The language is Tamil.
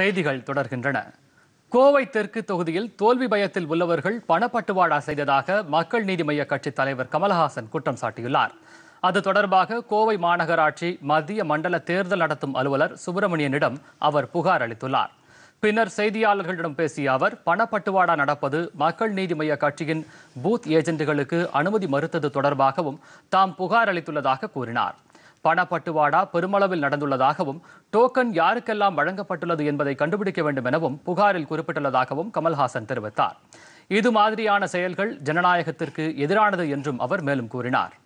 செய்திகள் தொடர்கின்றன கோவை தெற்கு தொகுதியில் தோல்வி பயத்தில் உள்ளவர்கள் பணப்பட்டுவாடா செய்ததாக மக்கள் நீதி மய்ய கட்சித் தலைவர் கமலஹாசன் குற்றம் சாட்டியுள்ளார் அது தொடர்பாக கோவை மாநகராட்சி மத்திய மண்டல தேர்தல் நடத்தும் அலுவலர் சுப்பிரமணியனிடம் அவர் புகார் அளித்துள்ளார் பின்னர் செய்தியாளர்களிடம் பேசிய அவர் பணப்பட்டுவாடா நடப்பது மக்கள் நீதி மய்ய கட்சியின் பூத் ஏஜென்ட்டுகளுக்கு அனுமதி மறுத்தது தொடர்பாகவும் தாம் புகார் அளித்துள்ளதாக கூறினார் பணப்பட்டுவாடா பெருமளவில் நடந்துள்ளதாகவும் டோக்கன் யாருக்கெல்லாம் வழங்கப்பட்டுள்ளது என்பதை கண்டுபிடிக்க வேண்டும் எனவும் புகாரில் குறிப்பிட்டுள்ளதாகவும் கமல்ஹாசன் தெரிவித்தார் இது மாதிரியான செயல்கள் ஜனநாயகத்திற்கு எதிரானது என்றும் அவர் மேலும் கூறினார்